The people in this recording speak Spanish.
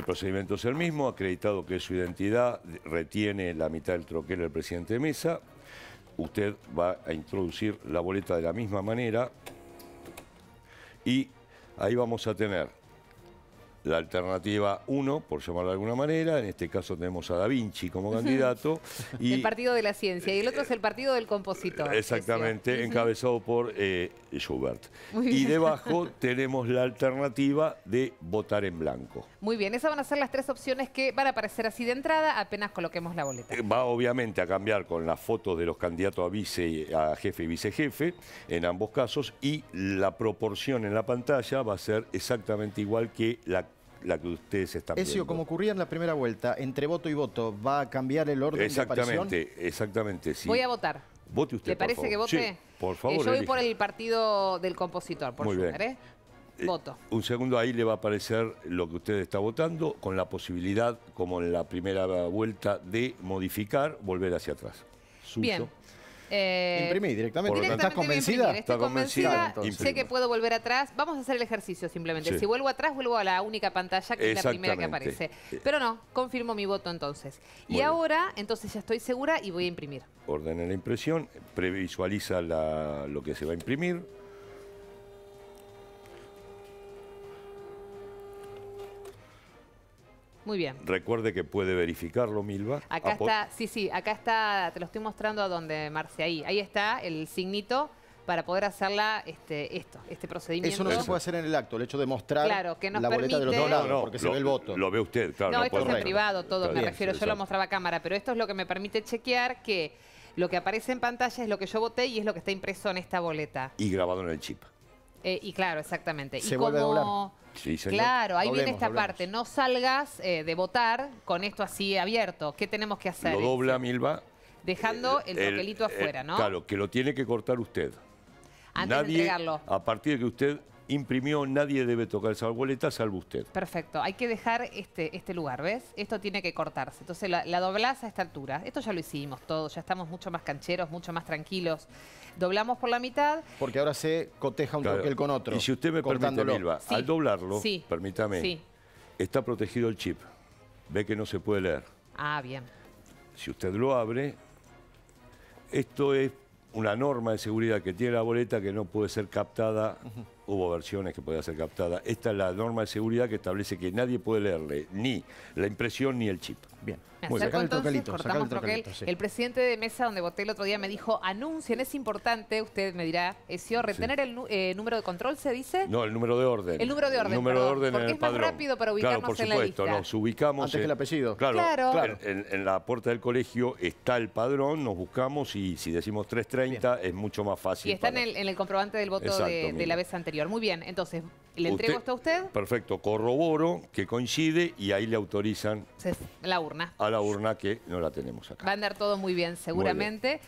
El procedimiento es el mismo, acreditado que su identidad retiene la mitad del troquel del presidente de mesa. Usted va a introducir la boleta de la misma manera y ahí vamos a tener la alternativa 1, por llamarla de alguna manera, en este caso tenemos a Da Vinci como candidato. y, el Partido de la Ciencia y el otro es el Partido del Compositor. Exactamente, encabezado por eh, Schubert. Y debajo tenemos la alternativa de votar en blanco. Muy bien, esas van a ser las tres opciones que van a aparecer así de entrada apenas coloquemos la boleta. Eh, va obviamente a cambiar con las fotos de los candidatos a vice, a jefe y vicejefe, en ambos casos, y la proporción en la pantalla va a ser exactamente igual que la la que ustedes están Eso, como ocurría en la primera vuelta, entre voto y voto, ¿va a cambiar el orden de aparición? Exactamente, exactamente, sí. Voy a votar. Vote usted, ¿Le parece que vote? Sí, por favor. Eh, yo voy por el partido del compositor, por Muy ¿eh? Eh, Voto. un segundo, ahí le va a aparecer lo que usted está votando, con la posibilidad, como en la primera vuelta, de modificar, volver hacia atrás. Bien. Bien. Eh, imprimí directamente. ¿Estás convencida? Estoy convencida, sé que puedo volver atrás. Vamos a hacer el ejercicio simplemente. Si vuelvo atrás, vuelvo a la única pantalla que es la primera que aparece. Pero no, confirmo mi voto entonces. y ahora, entonces ya estoy segura y voy a imprimir. Ordena la impresión, previsualiza lo que se va a imprimir Muy bien. Recuerde que puede verificarlo, Milva. Acá está, sí, sí, acá está, te lo estoy mostrando a donde, Marce, ahí. Ahí está el signito para poder hacerla este, esto, este procedimiento. Eso no se puede hacer en el acto, el hecho de mostrar la boleta de los no, porque se ve el voto. Lo ve usted, claro. No, esto es en privado todo, me refiero, yo lo mostraba a cámara, pero esto es lo que me permite chequear que lo que aparece en pantalla es lo que yo voté y es lo que está impreso en esta boleta. Y grabado en el chip. Eh, y claro, exactamente. y cómo claro, ahí viene esta parte. No salgas eh, de votar con esto así abierto. ¿Qué tenemos que hacer? Lo dobla, Milva. Dejando eh, el papelito afuera, ¿no? Claro, que lo tiene que cortar usted. Nadie, A partir de que usted imprimió Nadie debe tocar esa boleta, salvo usted. Perfecto, hay que dejar este, este lugar, ¿ves? Esto tiene que cortarse. Entonces la, la doblás a esta altura. Esto ya lo hicimos todos, ya estamos mucho más cancheros, mucho más tranquilos. Doblamos por la mitad. Porque ahora se coteja un con otro. Y si usted me permite, Milva, al doblarlo, permítame, está protegido el chip. Ve que no se puede leer. Ah, bien. Si usted lo abre, esto es una norma de seguridad que tiene la boleta que no puede ser captada hubo versiones que podía ser captada. Esta es la norma de seguridad que establece que nadie puede leerle ni la impresión ni el chip. Bien. Me entonces, cortamos el, el presidente de mesa donde voté el otro día me dijo, anuncien, es importante, usted me dirá, esio retener el eh, número de control, ¿se dice? No, el número de orden. El número de orden, el número de orden en el es más rápido para ubicarnos claro, por supuesto, nos ubicamos... Antes el apellido. Claro, claro. En, la puerta del colegio está el padrón, nos buscamos y si decimos 3.30 es mucho más fácil. Y está en, el, comprobante del voto de, la vez anterior. Muy bien, entonces, ¿le entrego esto a usted? Perfecto, corroboro que coincide y ahí le autorizan... la urna la urna que no la tenemos acá. Va a andar todo muy bien, seguramente.